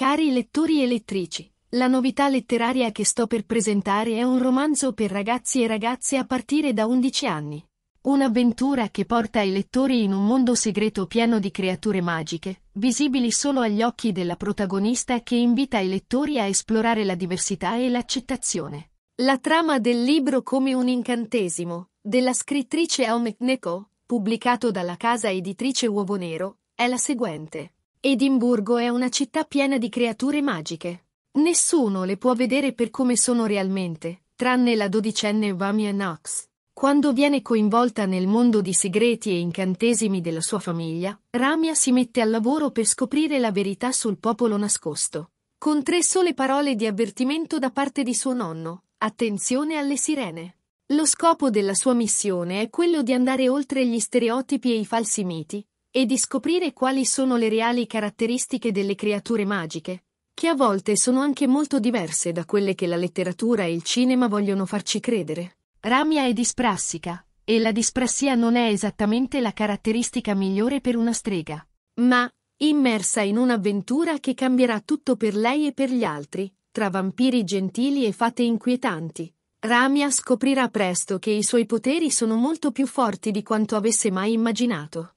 Cari lettori e lettrici, la novità letteraria che sto per presentare è un romanzo per ragazzi e ragazze a partire da 11 anni. Un'avventura che porta i lettori in un mondo segreto pieno di creature magiche, visibili solo agli occhi della protagonista che invita i lettori a esplorare la diversità e l'accettazione. La trama del libro Come un incantesimo, della scrittrice Aome Neko, pubblicato dalla casa editrice Uovo Nero, è la seguente. Edimburgo è una città piena di creature magiche. Nessuno le può vedere per come sono realmente, tranne la dodicenne Bamia Knox. Quando viene coinvolta nel mondo di segreti e incantesimi della sua famiglia, Ramia si mette al lavoro per scoprire la verità sul popolo nascosto. Con tre sole parole di avvertimento da parte di suo nonno, attenzione alle sirene. Lo scopo della sua missione è quello di andare oltre gli stereotipi e i falsi miti, e di scoprire quali sono le reali caratteristiche delle creature magiche, che a volte sono anche molto diverse da quelle che la letteratura e il cinema vogliono farci credere. Ramia è disprassica, e la disprassia non è esattamente la caratteristica migliore per una strega. Ma, immersa in un'avventura che cambierà tutto per lei e per gli altri, tra vampiri gentili e fate inquietanti. Ramia scoprirà presto che i suoi poteri sono molto più forti di quanto avesse mai immaginato.